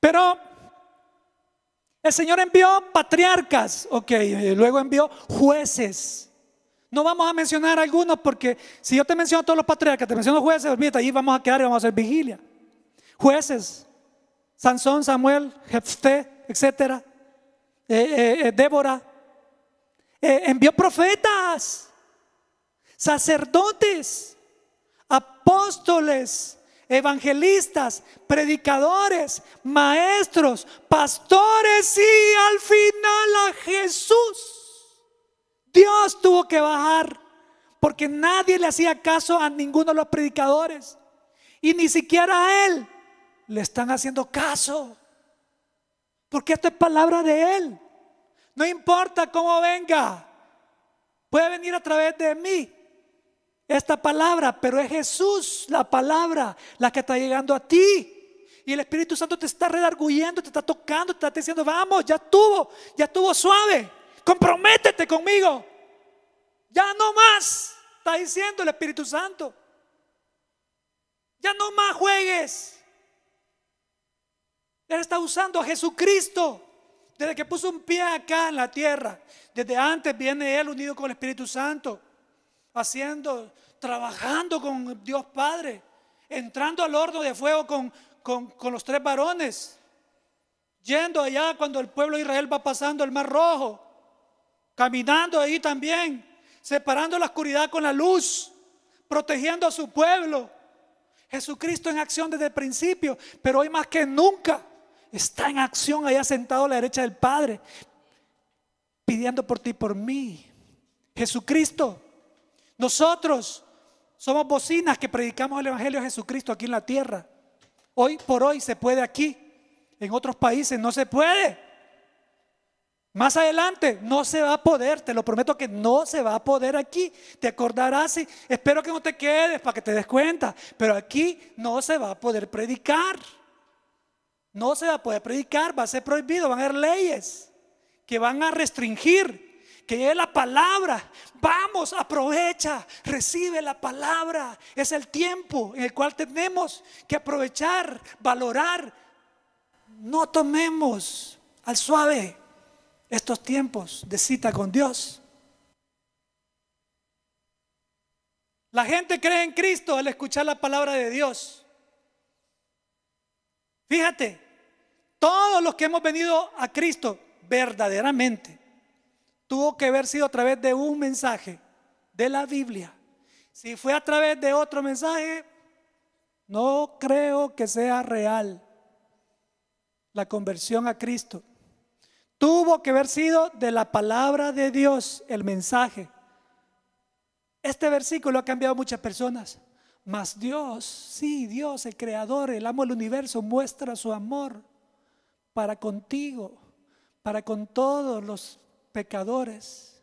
Pero el Señor envió patriarcas, ok, eh, luego envió jueces. No vamos a mencionar algunos porque si yo te menciono a todos los patriarcas, te menciono jueces, olvídate, ahí vamos a quedar y vamos a hacer vigilia. Jueces, Sansón, Samuel, Jefté, etcétera eh, eh, eh, Débora. envió profetas, sacerdotes, apóstoles, evangelistas, predicadores, maestros, pastores y al final a Jesús. Dios tuvo que bajar porque nadie le hacía caso a ninguno de los predicadores y ni siquiera a él le están haciendo caso. Porque esta es palabra de Él. No importa cómo venga. Puede venir a través de mí esta palabra, pero es Jesús la palabra la que está llegando a ti. Y el Espíritu Santo te está redarguyendo, te está tocando, te está diciendo, vamos, ya estuvo, ya estuvo suave. Comprométete conmigo. Ya no más, está diciendo el Espíritu Santo. Ya no más juegues. Él está usando a Jesucristo desde que puso un pie acá en la tierra. Desde antes viene Él unido con el Espíritu Santo, haciendo, trabajando con Dios Padre, entrando al horno de fuego con, con los tres varones, yendo allá cuando el pueblo de Israel va pasando el mar rojo, caminando ahí también, separando la oscuridad con la luz, protegiendo a su pueblo. Jesucristo en acción desde el principio, pero hoy más que nunca está en acción allá sentado a la derecha del Padre, pidiendo por ti y por mí. Jesucristo, nosotros somos bocinas que predicamos el Evangelio de Jesucristo aquí en la tierra. Hoy por hoy se puede aquí, en otros países no se puede. Más adelante no se va a poder, te lo prometo que no se va a poder aquí. Te acordarás y espero que no te quedes para que te des cuenta, pero aquí no se va a poder predicar. No se va a poder predicar, va a ser prohibido, van a haber leyes que van a restringir, que llegue la palabra. Vamos, aprovecha, recibe la palabra. Es el tiempo en el cual tenemos que aprovechar, valorar. No tomemos al suave estos tiempos de cita con Dios. La gente cree en Cristo al escuchar la palabra de Dios. Fíjate, todos los que hemos venido a Cristo verdaderamente tuvo que haber sido a través de un mensaje de la Biblia. Si fue a través de otro mensaje, no creo que sea real la conversión a Cristo. Tuvo que haber sido de la palabra de Dios el mensaje. Este versículo ha cambiado a muchas personas. Mas Dios, sí, Dios, el creador, el amo del universo, muestra su amor para contigo, para con todos los pecadores.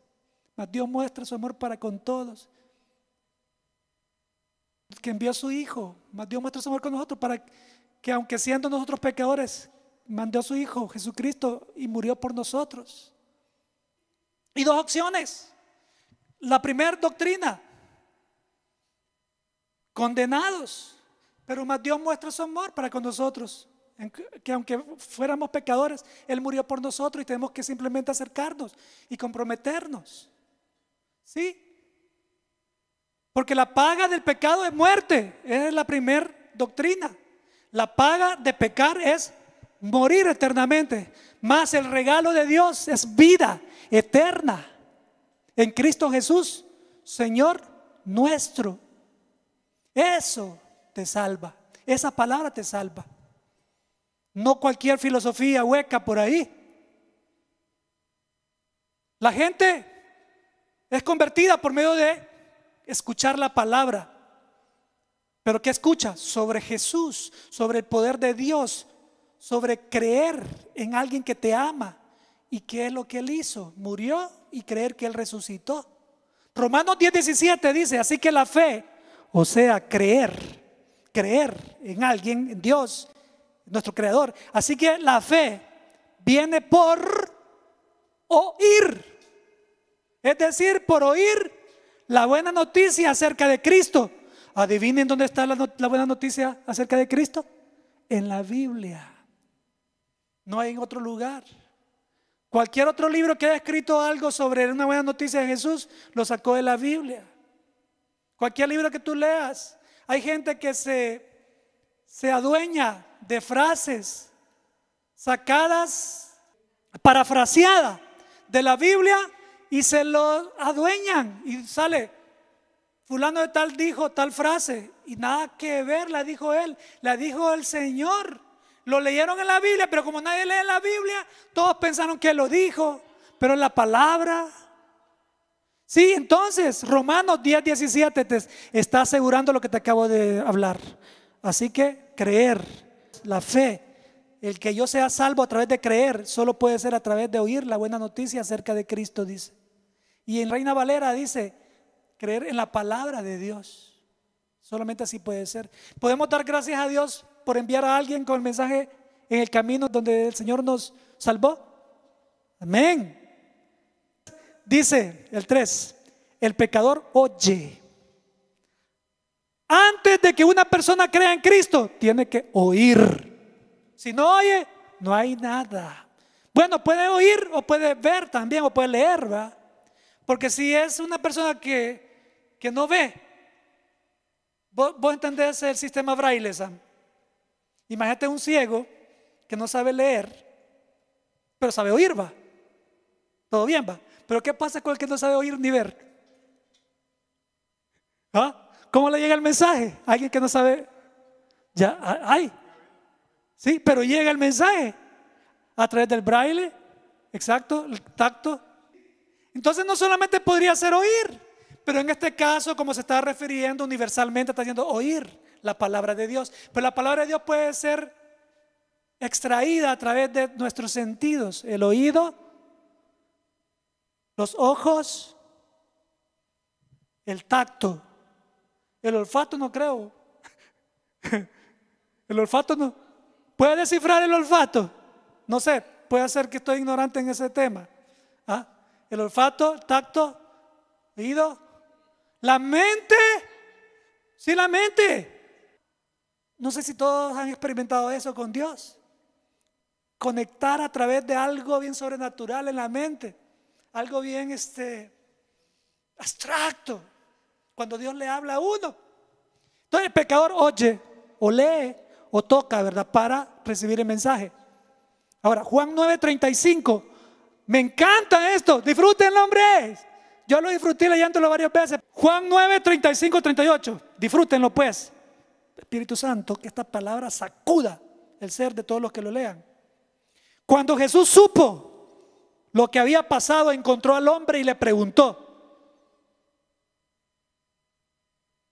Mas Dios muestra su amor para con todos. Que envió a su Hijo. Mas Dios muestra su amor con nosotros para que aunque siendo nosotros pecadores, mandó a su Hijo Jesucristo y murió por nosotros. Y dos opciones. La primera doctrina, condenados, pero más Dios muestra su amor para con nosotros que aunque fuéramos pecadores, Él murió por nosotros y tenemos que simplemente acercarnos y comprometernos. ¿Sí? Porque la paga del pecado es muerte. es la primera doctrina. La paga de pecar es morir eternamente. Más el regalo de Dios es vida eterna en Cristo Jesús, Señor nuestro. Eso te salva. Esa palabra te salva. No cualquier filosofía hueca por ahí. La gente es convertida por medio de escuchar la palabra. Pero ¿qué escucha? Sobre Jesús, sobre el poder de Dios, sobre creer en alguien que te ama y qué es lo que él hizo. Murió y creer que él resucitó. Romanos 10:17 dice, así que la fe, o sea, creer, creer en alguien, en Dios, nuestro creador. Así que la fe viene por oír. Es decir, por oír la buena noticia acerca de Cristo. Adivinen dónde está la, buena noticia acerca de Cristo. En la Biblia. No hay en otro lugar. Cualquier otro libro que haya escrito algo sobre una buena noticia de Jesús, lo sacó de la Biblia. Cualquier libro que tú leas. Hay gente que se, se adueña de frases sacadas, parafraseadas de la Biblia y se lo adueñan y sale. Fulano de tal dijo tal frase y nada que ver, la dijo él, la dijo el Señor. Lo leyeron en la Biblia, pero como nadie lee la Biblia, todos pensaron que lo dijo, pero la palabra. Sí, entonces Romanos 10, 17 te está asegurando lo que te acabo de hablar. Así que creer la fe. El que yo sea salvo a través de creer, solo puede ser a través de oír la buena noticia acerca de Cristo, dice. Y en Reina Valera dice, creer en la palabra de Dios. Solamente así puede ser. Podemos dar gracias a Dios por enviar a alguien con el mensaje en el camino donde el Señor nos salvó. Amén. Dice el 3, el pecador oye antes de que una persona crea en Cristo, tiene que oír. Si no oye, no hay nada. Bueno, puede oír o puede ver también o puede leer, va, Porque si es una persona que, que no ve, vos, entendés el sistema braille, Sam? Imagínate un ciego que no sabe leer, pero sabe oír, va. Todo bien, va. Pero ¿qué pasa con el que no sabe oír ni ver? ¿Ah? ¿Cómo le llega el mensaje? Alguien que no sabe. Ya, hay. Sí, pero llega el mensaje a través del braille, exacto, el tacto. Entonces no solamente podría ser oír, pero en este caso, como se está refiriendo universalmente, está diciendo oír la palabra de Dios. Pero la palabra de Dios puede ser extraída a través de nuestros sentidos, el oído, los ojos, el tacto. El olfato no creo. El olfato no. ¿Puede descifrar el olfato? No sé, puede ser que estoy ignorante en ese tema. ¿Ah? El olfato, tacto, oído. La mente. Sí, la mente. No sé si todos han experimentado eso con Dios. Conectar a través de algo bien sobrenatural en la mente. Algo bien este, abstracto cuando Dios le habla a uno. Entonces el pecador oye o lee o toca, ¿verdad? Para recibir el mensaje. Ahora, Juan 9:35. Me encanta esto. Disfrútenlo, hombres. Yo lo disfruté leyéndolo varias veces. Juan 9, 35, 38. Disfrútenlo, pues. Espíritu Santo, que esta palabra sacuda el ser de todos los que lo lean. Cuando Jesús supo lo que había pasado, encontró al hombre y le preguntó,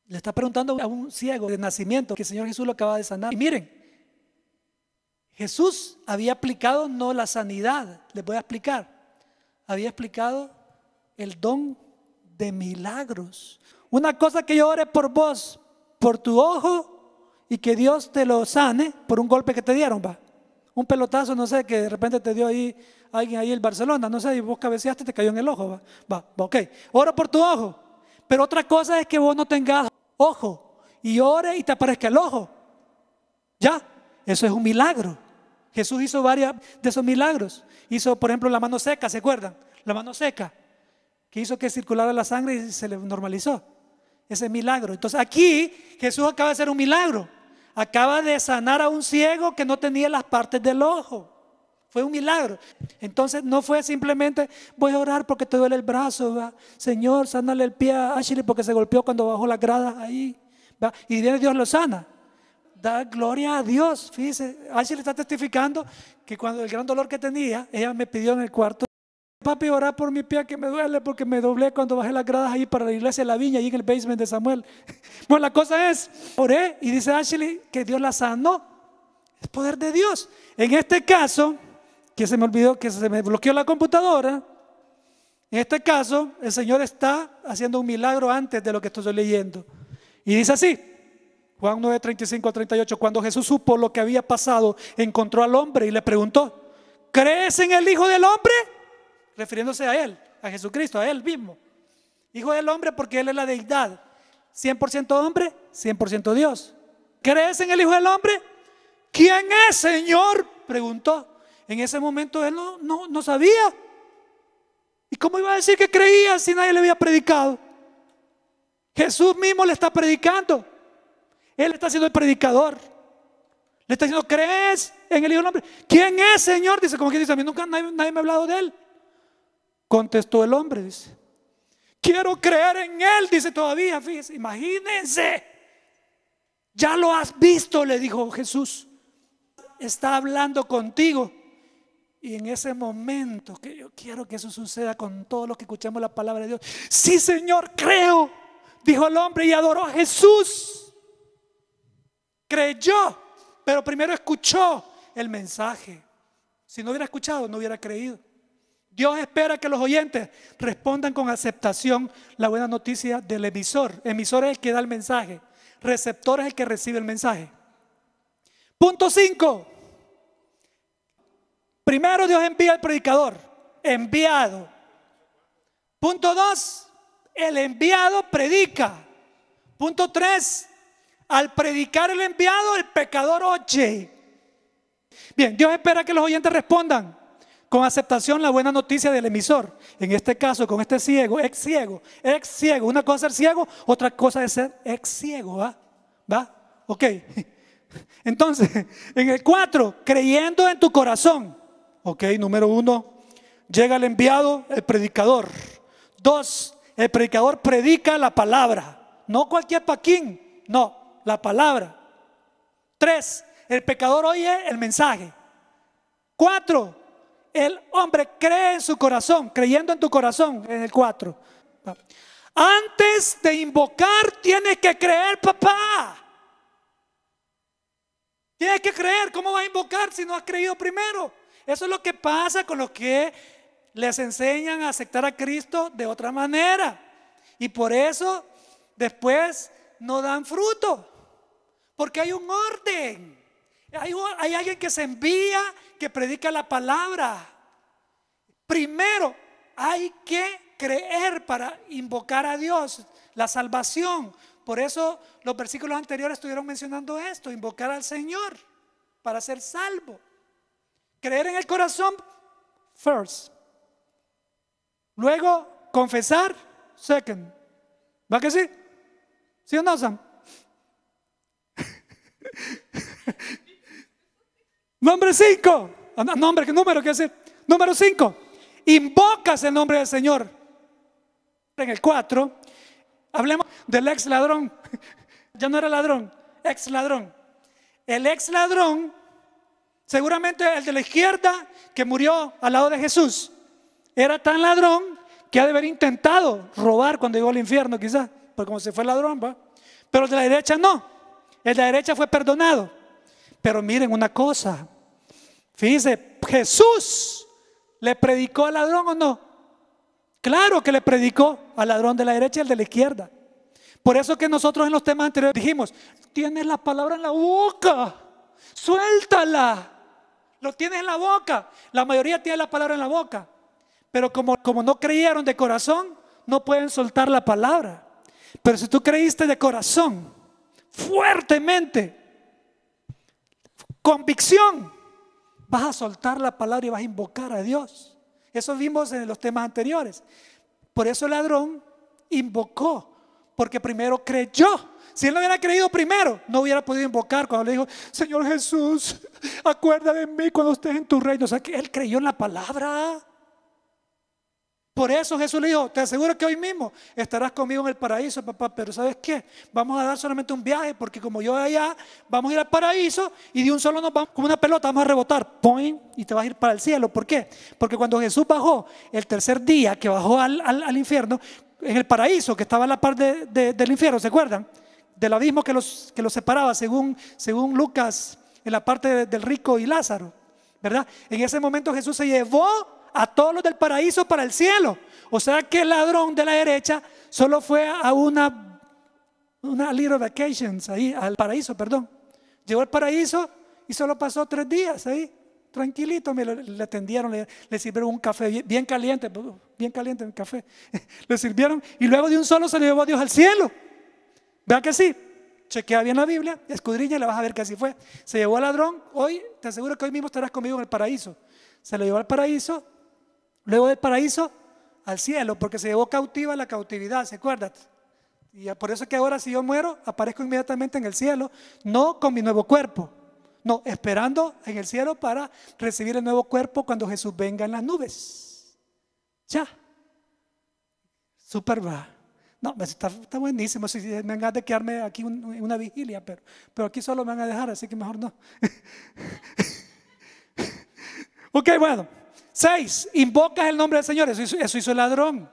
Le está preguntando a un ciego de nacimiento que el Señor Jesús lo acaba de sanar. Y miren, Jesús había aplicado no la sanidad, les voy a explicar, había explicado el don de milagros. Una cosa que yo ore por vos, por tu ojo, y que Dios te lo sane por un golpe que te dieron, va. Un pelotazo, no sé, que de repente te dio ahí alguien ahí en Barcelona, no sé, y vos cabeceaste y te cayó en el ojo, va. Va, ok. Oro por tu ojo. Pero otra cosa es que vos no tengas ojo y ore y te aparezca el ojo. Ya, eso es un milagro. Jesús hizo varias de esos milagros. Hizo, por ejemplo, la mano seca, ¿se acuerdan? La mano seca, que hizo que circulara la sangre y se le normalizó. Ese milagro. Entonces aquí Jesús acaba de hacer un milagro. Acaba de sanar a un ciego que no tenía las partes del ojo. Fue un milagro. Entonces no fue simplemente, voy a orar porque te duele el brazo, Señor, sánale el pie a Ashley porque se golpeó cuando bajó las gradas ahí. ¿va? Y viene Dios lo sana. Da gloria a Dios. Fíjese, Ashley está testificando que cuando el gran dolor que tenía, ella me pidió en el cuarto, papi, orar por mi pie que me duele porque me doblé cuando bajé las gradas ahí para la iglesia de la viña, ahí en el basement de Samuel. bueno, la cosa es, oré y dice Ashley que Dios la sanó. Es poder de Dios. En este caso que se me olvidó, que se me bloqueó la computadora. En este caso, el Señor está haciendo un milagro antes de lo que estoy leyendo. Y dice así, Juan 9, 35 38, cuando Jesús supo lo que había pasado, encontró al hombre y le preguntó, ¿crees en el Hijo del Hombre? Refiriéndose a Él, a Jesucristo, a Él mismo. Hijo del Hombre porque Él es la deidad. 100% hombre, 100% Dios. ¿Crees en el Hijo del Hombre? ¿Quién es, Señor? Preguntó en ese momento él no, no, sabía. ¿Y cómo iba a decir que creía si nadie le había predicado? Jesús mismo le está predicando. Él está siendo el predicador. Le está diciendo, ¿crees en el Hijo del Hombre? ¿Quién es, Señor? Dice, como que dice, a mí nunca nadie, nadie me ha hablado de él. Contestó el hombre, dice. Quiero creer en él, dice todavía, fíjense, imagínense. Ya lo has visto, le dijo Jesús. Está hablando contigo. Y en ese momento que yo quiero que eso suceda con todos los que escuchamos la palabra de Dios. Sí, Señor, creo, dijo el hombre y adoró a Jesús. Creyó, pero primero escuchó el mensaje. Si no hubiera escuchado, no hubiera creído. Dios espera que los oyentes respondan con aceptación la buena noticia del emisor. Emisor es el que da el mensaje. Receptor es el que recibe el mensaje. Punto 5. Primero Dios envía al predicador, enviado. Punto dos, el enviado predica. Punto tres, al predicar el enviado, el pecador oye. Bien, Dios espera que los oyentes respondan con aceptación la buena noticia del emisor. En este caso, con este ciego, ex ciego, ex ciego. Una cosa es ser ciego, otra cosa es ser ex ciego. ¿Va? ¿Va? Ok. Entonces, en el cuatro creyendo en tu corazón. ¿ok? Número uno, llega el enviado, el predicador. Dos, el predicador predica la palabra, no cualquier paquín, no, la palabra. Tres, el pecador oye el mensaje. Cuatro, el hombre cree en su corazón, creyendo en tu corazón, en el cuatro. Antes de invocar, tienes que creer, papá. Tienes que creer, ¿cómo va a invocar si no has creído primero? Eso es lo que pasa con los que les enseñan a aceptar a Cristo de otra manera. Y por eso después no dan fruto. Porque hay un orden. Hay, hay, alguien que se envía, que predica la palabra. Primero hay que creer para invocar a Dios la salvación. Por eso los versículos anteriores estuvieron mencionando esto, invocar al Señor para ser salvo. Creer en el corazón, first. Luego, confesar, second. ¿Va que sí? ¿Sí o no, Sam? Nombre 5. Ah, nombre, ¿qué número qué decir? Número 5. Invocas el nombre del Señor. En el 4, hablemos del ex ladrón. ya no era ladrón, ex ladrón. El ex ladrón Seguramente el de la izquierda que murió al lado de Jesús era tan ladrón que ha de haber intentado robar cuando llegó al infierno, quizás, porque como se fue ladrón, Pero el de la derecha no. El de la derecha fue perdonado. Pero miren una cosa. Fíjense, Jesús le predicó al ladrón o no. Claro que le predicó al ladrón de la derecha y al de la izquierda. Por eso que nosotros en los temas anteriores dijimos, tienes la palabra en la boca, suéltala. Lo tienes en la boca. La mayoría tiene la palabra en la boca. Pero como, como no creyeron de corazón, no pueden soltar la palabra. Pero si tú creíste de corazón, fuertemente, convicción, vas a soltar la palabra y vas a invocar a Dios. Eso vimos en los temas anteriores. Por eso el ladrón invocó, porque primero creyó si él no hubiera creído primero, no hubiera podido invocar cuando le dijo, Señor Jesús, Acuérdate de mí cuando estés en tu reino. O sea, que él creyó en la palabra. Por eso Jesús le dijo, te aseguro que hoy mismo estarás conmigo en el paraíso, papá, pero ¿sabes qué? Vamos a dar solamente un viaje porque como yo allá, vamos a ir al paraíso y de un solo nos vamos, como una pelota, vamos a rebotar, point, y te vas a ir para el cielo. ¿Por qué? Porque cuando Jesús bajó el tercer día, que bajó al, infierno, en el paraíso, que estaba en la parte del infierno, ¿se acuerdan? del abismo que los, que los separaba, según, según Lucas, en la parte del rico y Lázaro, ¿verdad? En ese momento Jesús se llevó a todos los del paraíso para el cielo. O sea que el ladrón de la derecha solo fue a una, una little vacation, ahí, al paraíso, perdón. Llegó al paraíso y solo pasó tres días ahí, tranquilito. le atendieron, le, sirvieron un café bien, caliente, bien caliente el café. le sirvieron y luego de un solo se lo llevó a Dios al cielo. Vean que sí, chequea bien la Biblia, escudriña y la vas a ver que así fue. Se llevó al ladrón, hoy te aseguro que hoy mismo estarás conmigo en el paraíso. Se lo llevó al paraíso, luego del paraíso al cielo, porque se llevó cautiva la cautividad, ¿se acuerdan? Y por eso que ahora si yo muero, aparezco inmediatamente en el cielo, no con mi nuevo cuerpo, no, esperando en el cielo para recibir el nuevo cuerpo cuando Jesús venga en las nubes. Ya. Super va. No, pues está, buenísimo. Si me han de quedarme aquí una vigilia, pero, pero aquí solo me van a dejar, así que mejor no. ok, bueno. Seis, invocas el nombre del Señor. Eso hizo, el ladrón.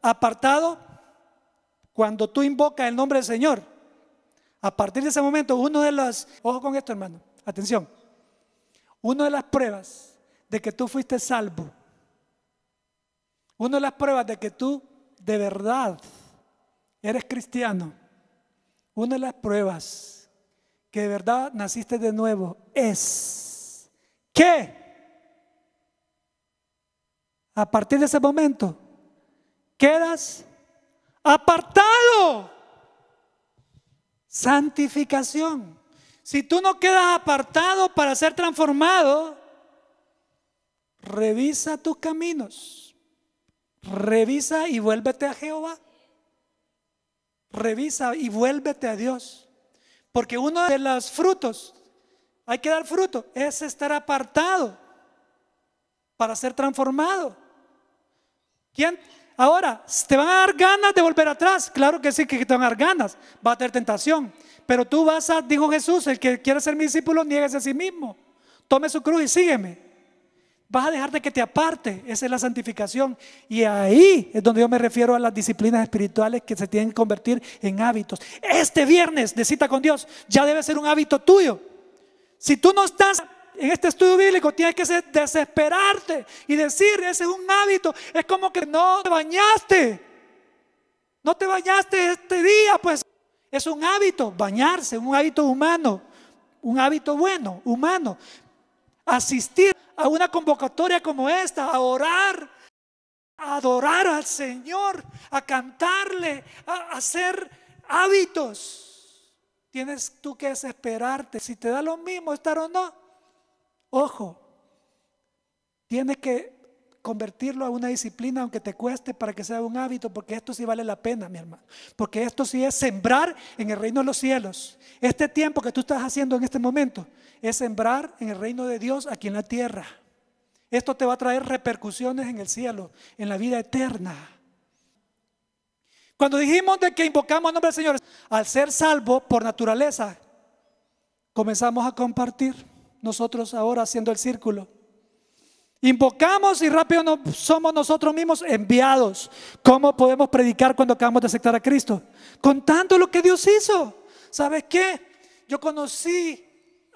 Apartado, cuando tú invocas el nombre del Señor, a partir de ese momento, uno de los ojo con esto hermano, atención, Uno de las pruebas de que tú fuiste salvo, Uno de las pruebas de que tú de verdad eres cristiano, una de las pruebas que de verdad naciste de nuevo es que a partir de ese momento quedas apartado. Santificación. Si tú no quedas apartado para ser transformado, revisa tus caminos. Revisa y vuélvete a Jehová revisa y vuélvete a Dios. Porque uno de los frutos, hay que dar fruto, es estar apartado para ser transformado. ¿Quién? Ahora, ¿te van a dar ganas de volver atrás? Claro que sí, que te van a dar ganas. Va a tener tentación. Pero tú vas a, dijo Jesús, el que quiere ser mi discípulo, nieguese a sí mismo. Tome su cruz y sígueme. Vas a dejar de que te aparte. Esa es la santificación. Y ahí es donde yo me refiero a las disciplinas espirituales que se tienen que convertir en hábitos. Este viernes de cita con Dios ya debe ser un hábito tuyo. Si tú no estás en este estudio bíblico, tienes que desesperarte y decir, ese es un hábito. Es como que no te bañaste. No te bañaste este día, pues es un hábito, bañarse, un hábito humano, un hábito bueno, humano asistir a una convocatoria como esta, a orar, a adorar al Señor, a cantarle, a hacer hábitos. Tienes tú que Desesperarte, si te da lo mismo estar o no. Ojo, tienes que convertirlo a una disciplina, aunque te cueste, para que sea un hábito, porque esto sí vale la pena, mi hermano. Porque esto sí es sembrar en el reino de los cielos. Este tiempo que tú estás haciendo en este momento es sembrar en el reino de Dios aquí en la tierra. Esto te va a traer repercusiones en el cielo, en la vida eterna. Cuando dijimos de que invocamos el nombre del Señor, al ser salvo por naturaleza, comenzamos a compartir nosotros ahora haciendo el círculo. Invocamos y rápido no somos nosotros mismos enviados. ¿Cómo podemos predicar cuando acabamos de aceptar a Cristo? Contando lo que Dios hizo. ¿Sabes qué? Yo conocí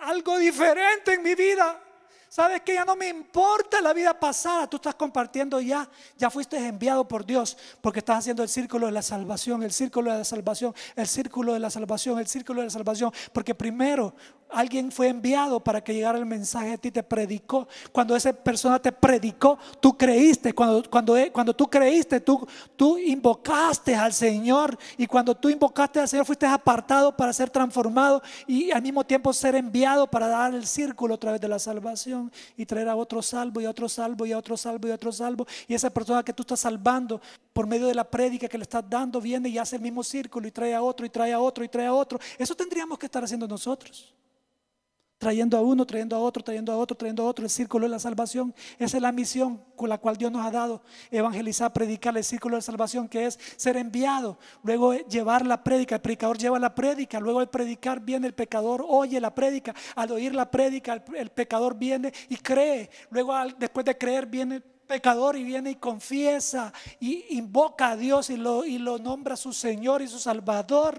algo diferente en mi vida. ¿Sabes qué? Ya no me importa la vida pasada. Tú estás compartiendo ya. Ya fuiste enviado por Dios porque estás haciendo el círculo de la salvación, el círculo de la salvación, el círculo de la salvación, el círculo de la salvación. Porque primero alguien fue enviado para que llegara el mensaje a ti, te predicó. Cuando esa persona te predicó, tú creíste. Cuando, cuando, eh, cuando tú creíste, tú, tú invocaste al Señor. Y cuando tú invocaste al Señor, fuiste apartado para ser transformado y al mismo tiempo ser enviado para dar el círculo a través de la salvación y traer a otro salvo y a otro salvo y a otro salvo y a otro salvo. Y esa persona que tú estás salvando por medio de la prédica que le estás dando viene y hace el mismo círculo y trae a otro y trae a otro y trae a otro. Eso tendríamos que estar haciendo nosotros trayendo a uno, trayendo a otro, trayendo a otro, trayendo a otro, el círculo de la salvación. Esa es la misión con la cual Dios nos ha dado, evangelizar, predicar el círculo de salvación, que es ser enviado, luego llevar la prédica, el predicador lleva la prédica, luego al predicar viene el pecador, oye la prédica, al oír la prédica el, pecador viene y cree, luego después de creer viene el pecador y viene y confiesa y invoca a Dios y lo, y lo nombra su Señor y su Salvador.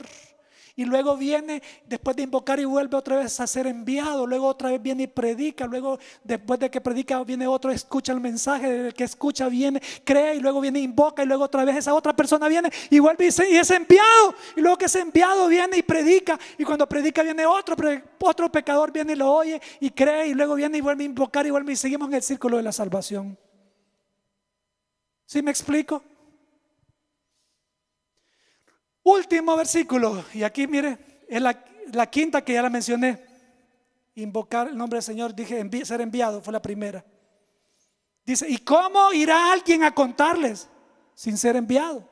Y luego viene, después de invocar y vuelve otra vez a ser enviado, luego otra vez viene y predica, luego después de que predica viene otro, escucha el mensaje, el que escucha viene, cree y luego viene, invoca y luego otra vez esa otra persona viene y vuelve y, es enviado. Y luego que es enviado viene y predica y cuando predica viene otro, otro pecador viene y lo oye y cree y luego viene y vuelve a invocar y vuelve y seguimos en el círculo de la salvación. ¿Sí me explico? Último versículo, y aquí mire, es la, quinta que ya la mencioné. Invocar el nombre del Señor, dije ser enviado, fue la primera. Dice, ¿y cómo irá alguien a contarles sin ser enviado?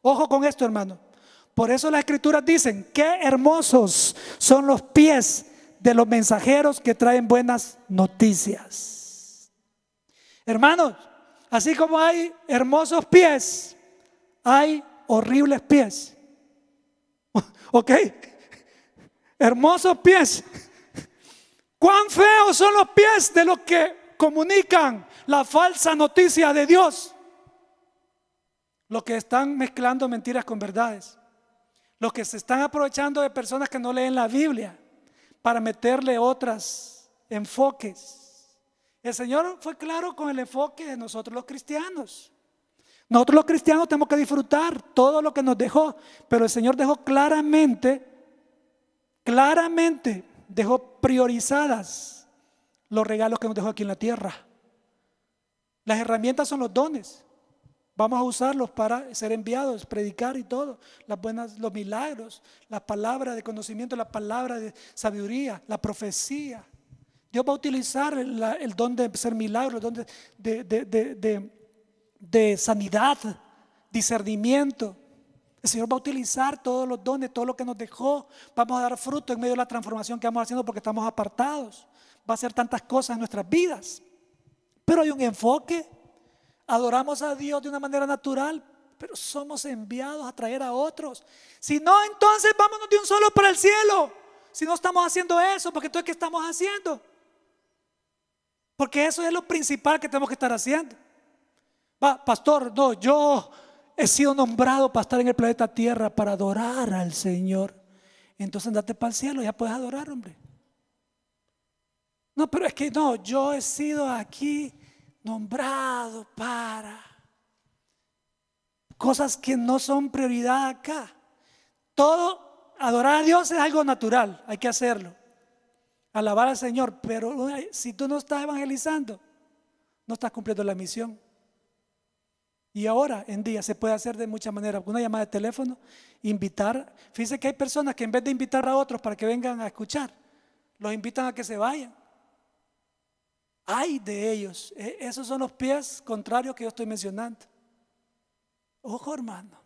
Ojo con esto, hermano. Por eso las escrituras dicen, qué hermosos son los pies de los mensajeros que traen buenas noticias. Hermanos, así como hay hermosos pies, hay horribles pies. ¿Ok? Hermosos pies. ¿Cuán feos son los pies de los que comunican la falsa noticia de Dios? Los que están mezclando mentiras con verdades. Los que se están aprovechando de personas que no leen la Biblia para meterle otros enfoques. El Señor fue claro con el enfoque de nosotros los cristianos. Nosotros los cristianos tenemos que disfrutar todo lo que nos dejó, pero el Señor dejó claramente, claramente dejó priorizadas los regalos que nos dejó aquí en la tierra. Las herramientas son los dones. Vamos a usarlos para ser enviados, predicar y todo. los milagros, las palabra de conocimiento, la palabra de sabiduría, la profecía. Dios va a utilizar el, don de ser milagros, el don de de sanidad, discernimiento. El Señor va a utilizar todos los dones, todo lo que nos dejó. Vamos a dar fruto en medio de la transformación que vamos haciendo porque estamos apartados. Va a hacer tantas cosas en nuestras vidas. Pero hay un enfoque. Adoramos a Dios de una manera natural, pero somos enviados a traer a otros. Si no, entonces vámonos de un solo para el cielo. Si no estamos haciendo eso, porque entonces que estamos haciendo? Porque eso es lo principal que tenemos que estar haciendo pastor, no, yo he sido nombrado para estar en el planeta Tierra, para adorar al Señor. Entonces andate para el cielo, ya puedes adorar, hombre. No, pero es que no, yo he sido aquí nombrado para cosas que no son prioridad acá. Todo, adorar a Dios es algo natural, hay que hacerlo. Alabar al Señor, pero eh, si tú no estás evangelizando, no estás cumpliendo la misión. Y ahora en día se puede hacer de muchas maneras, una llamada de teléfono, invitar. Fíjense que hay personas que en vez de invitar a otros para que vengan a escuchar, los invitan a que se vayan. Hay de ellos. E, esos son los pies contrarios que yo estoy mencionando. Ojo hermano.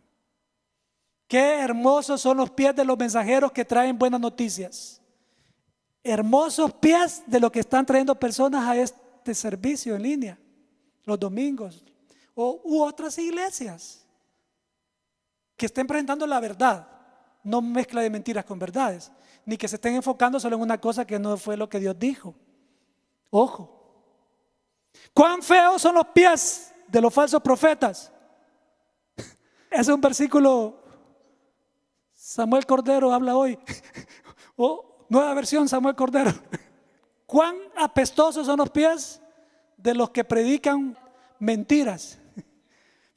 Qué hermosos son los pies de los mensajeros que traen buenas noticias. Hermosos pies de los que están trayendo personas a este servicio en línea, los domingos, o, u otras iglesias que estén presentando la verdad, no mezcla de mentiras con verdades, ni que se estén enfocando solo en una cosa que no fue lo que Dios dijo. Ojo, cuán feos son los pies de los falsos profetas. es un versículo, Samuel Cordero habla hoy, o nueva versión Samuel Cordero. Cuán apestosos son los pies de los que predican mentiras.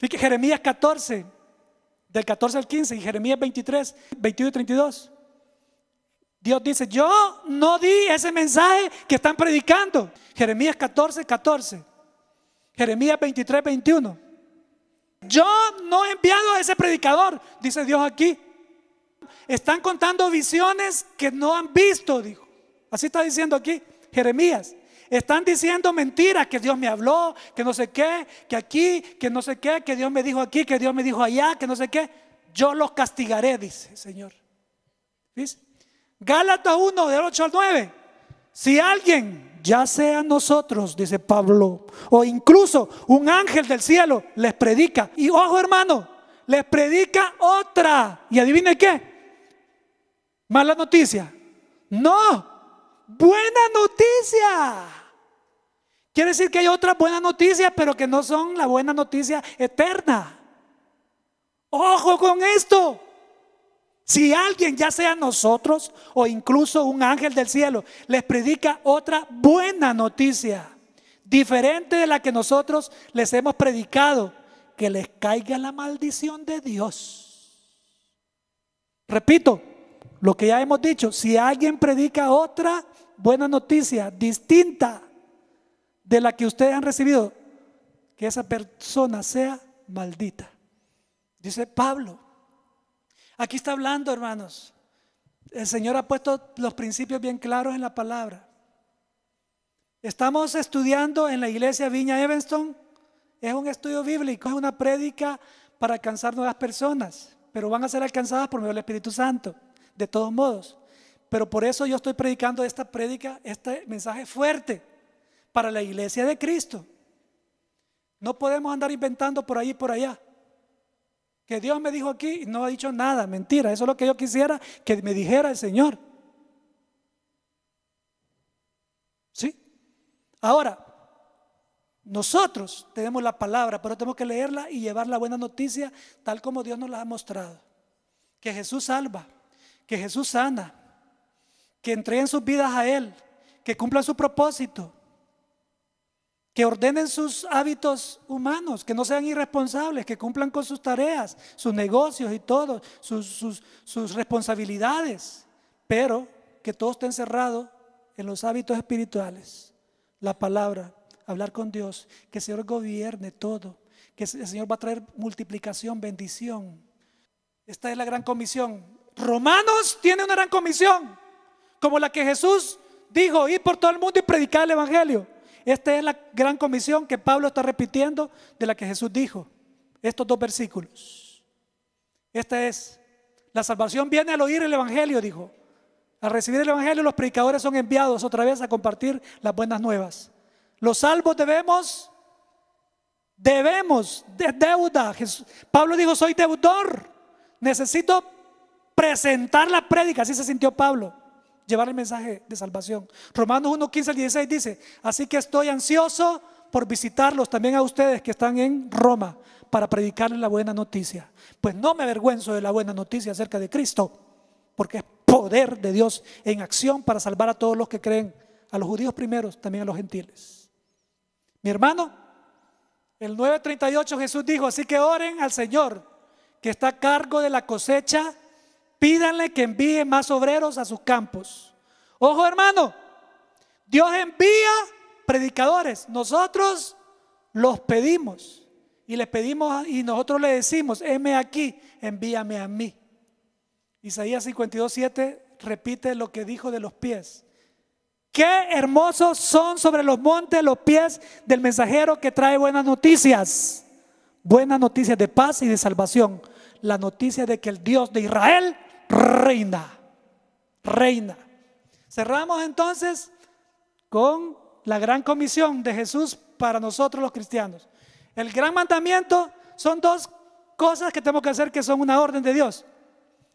Jeremías 14, del 14 al 15, y Jeremías 23, 21 y 32. Dios dice, yo no di ese mensaje que están predicando. Jeremías 14, 14. Jeremías 23, 21. Yo no he enviado a ese predicador, dice Dios aquí. Están contando visiones que no han visto, dijo. Así está diciendo aquí Jeremías. Están diciendo mentiras, que Dios me habló, que no sé qué, que aquí, que no sé qué, que Dios me dijo aquí, que Dios me dijo allá, que no sé qué. Yo los castigaré, dice el Señor. ¿Ves? Gálatas 1, del 8 al 9. Si alguien, ya sea nosotros, dice Pablo, o incluso un ángel del cielo, les predica. Y ojo hermano, les predica otra. ¿Y adivine qué? Mala noticia. No, buena noticia. Quiere decir que hay otra buena noticia. pero que no son la buena noticia eterna. Ojo con esto. Si alguien, ya sea nosotros o incluso un ángel del cielo, les predica otra buena noticia, diferente de la que nosotros les hemos predicado, que les caiga la maldición de Dios. Repito, lo que ya hemos dicho, si alguien predica otra buena noticia distinta de la que ustedes han recibido, que esa persona sea maldita. Dice Pablo. Aquí está hablando, hermanos. El Señor ha puesto los principios bien claros en la palabra. Estamos estudiando en la iglesia Viña Evanston. Es un estudio bíblico, es una prédica para alcanzar nuevas personas, pero van a ser alcanzadas por medio del Espíritu Santo, de todos modos. Pero por eso yo estoy predicando esta prédica, este mensaje fuerte para la iglesia de Cristo. No podemos andar inventando por ahí y por allá. Que Dios me dijo aquí y no ha dicho nada, mentira. Eso es lo que yo quisiera que me dijera el Señor. ¿Sí? Ahora, nosotros tenemos la palabra, pero tenemos que leerla y llevar la buena noticia tal como Dios nos la ha mostrado. Que Jesús salva, que Jesús sana, que entreguen sus vidas a Él, que cumplan su propósito, que ordenen sus hábitos humanos, que no sean irresponsables, que cumplan con sus tareas, sus negocios y todo, sus, responsabilidades, pero que todo esté encerrado en los hábitos espirituales, la palabra, hablar con Dios, que el Señor gobierne todo, que el Señor va a traer multiplicación, bendición. Esta es la gran comisión. Romanos tiene una gran comisión. Como la que Jesús dijo, ir por todo el mundo y predicar el Evangelio. Esta es la gran comisión que Pablo está repitiendo de la que Jesús dijo. Estos dos versículos. Esta es. La salvación viene al oír el Evangelio, dijo. Al recibir el Evangelio los predicadores son enviados otra vez a compartir las buenas nuevas. Los salvos debemos, debemos, de deuda. Pablo dijo, soy deudor. Necesito presentar la prédica, así se sintió Pablo llevar el mensaje de salvación. Romanos 1, 15 al 16 dice, así que estoy ansioso por visitarlos también a ustedes que están en Roma para predicarles la buena noticia. Pues no me avergüenzo de la buena noticia acerca de Cristo, porque es poder de Dios en acción para salvar a todos los que creen, a los judíos primeros, también a los gentiles. Mi hermano, el 9.38 Jesús dijo, así que oren al Señor, que está a cargo de la cosecha Pídanle que envíe más obreros a sus campos. Ojo hermano, Dios envía predicadores, nosotros los pedimos y les pedimos y nosotros le decimos, heme aquí, envíame a mí. Isaías 52, repite lo que dijo de los pies. Qué hermosos son sobre los montes los pies del mensajero que trae buenas noticias. Buenas noticias de paz y de salvación. La noticia de que el Dios de Israel reina, reina. Cerramos entonces con la gran comisión de Jesús para nosotros los cristianos. El gran mandamiento son dos cosas que tenemos que hacer que son una orden de Dios.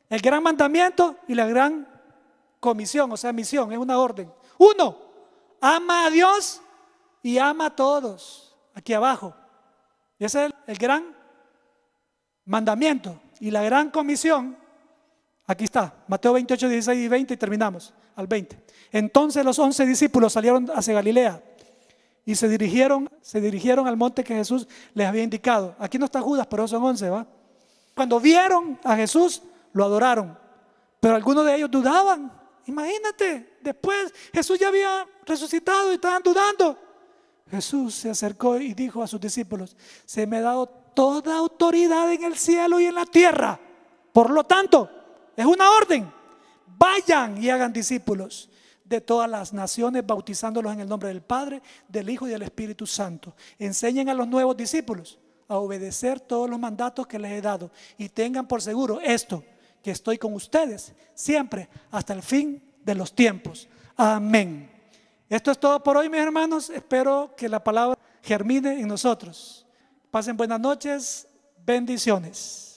El gran mandamiento y la gran comisión, o sea, misión, es una orden. Uno, ama a Dios y ama a todos, aquí abajo. Ese es el, el gran mandamiento y la gran comisión Aquí está, Mateo 28, 16 y 20 y terminamos al 20. Entonces los once discípulos salieron hacia Galilea y se dirigieron, se dirigieron al monte que Jesús les había indicado. Aquí no está Judas, pero son 11. ¿va? Cuando vieron a Jesús, lo adoraron, pero algunos de ellos dudaban. Imagínate, después Jesús ya había resucitado y estaban dudando. Jesús se acercó y dijo a sus discípulos, se me ha dado toda autoridad en el cielo y en la tierra. Por lo tanto, es una orden. Vayan y hagan discípulos de todas las naciones, bautizándolos en el nombre del Padre, del Hijo y del Espíritu Santo. Enseñen a los nuevos discípulos a obedecer todos los mandatos que les he dado y tengan por seguro esto, que estoy con ustedes siempre hasta el fin de los tiempos. Amén. Esto es todo por hoy, mis hermanos. Espero que la palabra germine en nosotros. Pasen buenas noches. Bendiciones.